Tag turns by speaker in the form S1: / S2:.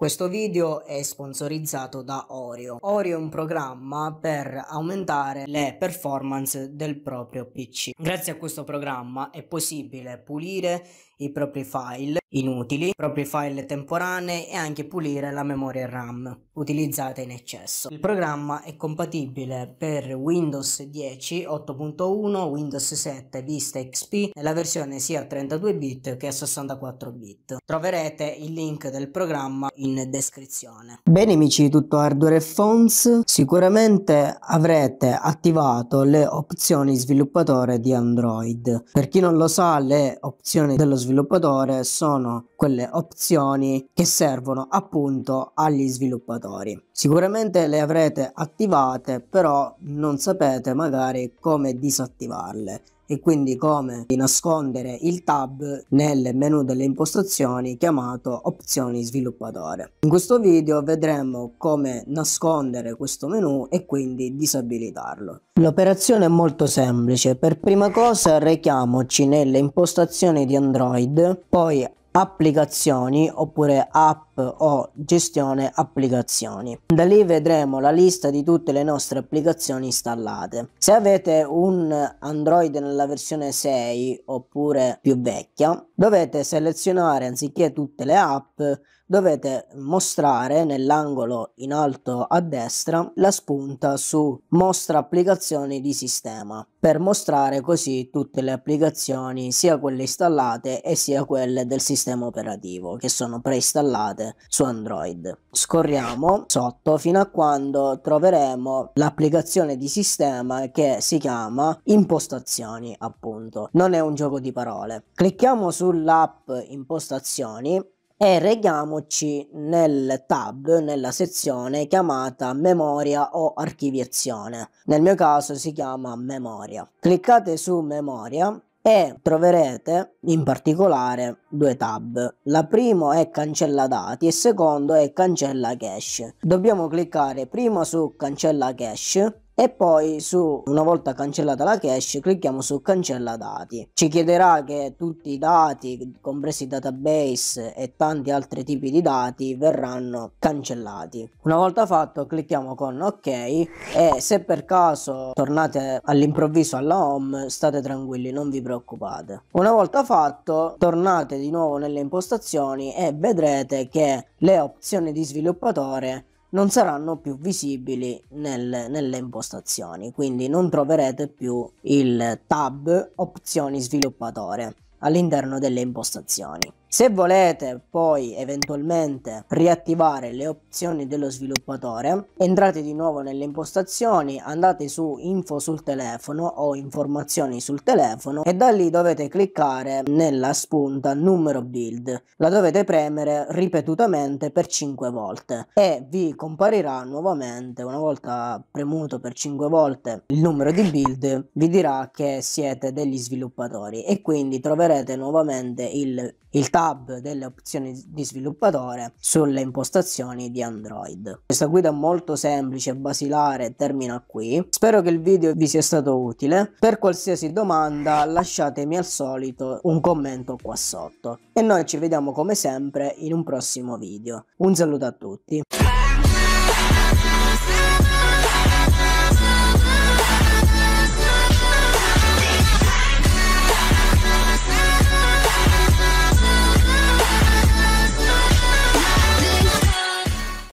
S1: Questo video è sponsorizzato da Oreo. Oreo è un programma per aumentare le performance del proprio PC. Grazie a questo programma è possibile pulire i propri file inutili, i propri file temporanei e anche pulire la memoria RAM utilizzata in eccesso. Il programma è compatibile per Windows 10 8.1, Windows 7 Vista XP nella versione sia a 32 bit che a 64 bit. Troverete il link del programma in in descrizione. Bene amici di tutto hardware e fonts, sicuramente avrete attivato le opzioni sviluppatore di Android. Per chi non lo sa, le opzioni dello sviluppatore sono quelle opzioni che servono appunto agli sviluppatori. Sicuramente le avrete attivate, però non sapete magari come disattivarle e quindi come nascondere il tab nel menu delle impostazioni chiamato opzioni sviluppatore. In questo video vedremo come nascondere questo menu e quindi disabilitarlo. L'operazione è molto semplice, per prima cosa rechiamoci nelle impostazioni di Android, poi applicazioni oppure app o gestione applicazioni. Da lì vedremo la lista di tutte le nostre applicazioni installate. Se avete un Android nella versione 6 oppure più vecchia, dovete selezionare anziché tutte le app dovete mostrare nell'angolo in alto a destra la spunta su mostra applicazioni di sistema per mostrare così tutte le applicazioni sia quelle installate e sia quelle del sistema operativo che sono preinstallate su Android. Scorriamo sotto fino a quando troveremo l'applicazione di sistema che si chiama impostazioni appunto non è un gioco di parole clicchiamo sull'app impostazioni e reghiamoci nel tab, nella sezione chiamata memoria o archiviazione. Nel mio caso si chiama memoria. Cliccate su memoria e troverete in particolare due tab. La prima è cancella dati e il secondo è cancella cache. Dobbiamo cliccare prima su cancella cache e poi su una volta cancellata la cache clicchiamo su cancella dati ci chiederà che tutti i dati compresi database e tanti altri tipi di dati verranno cancellati una volta fatto clicchiamo con ok e se per caso tornate all'improvviso alla home state tranquilli non vi preoccupate una volta fatto tornate di nuovo nelle impostazioni e vedrete che le opzioni di sviluppatore non saranno più visibili nel, nelle impostazioni, quindi non troverete più il tab opzioni sviluppatore all'interno delle impostazioni. Se volete poi eventualmente riattivare le opzioni dello sviluppatore, entrate di nuovo nelle impostazioni, andate su info sul telefono o informazioni sul telefono e da lì dovete cliccare nella spunta numero build. La dovete premere ripetutamente per 5 volte e vi comparirà nuovamente, una volta premuto per 5 volte il numero di build, vi dirà che siete degli sviluppatori e quindi troverete nuovamente il, il tab delle opzioni di sviluppatore sulle impostazioni di Android. Questa guida molto semplice e basilare termina qui. Spero che il video vi sia stato utile. Per qualsiasi domanda lasciatemi al solito un commento qua sotto. E noi ci vediamo come sempre in un prossimo video. Un saluto a tutti.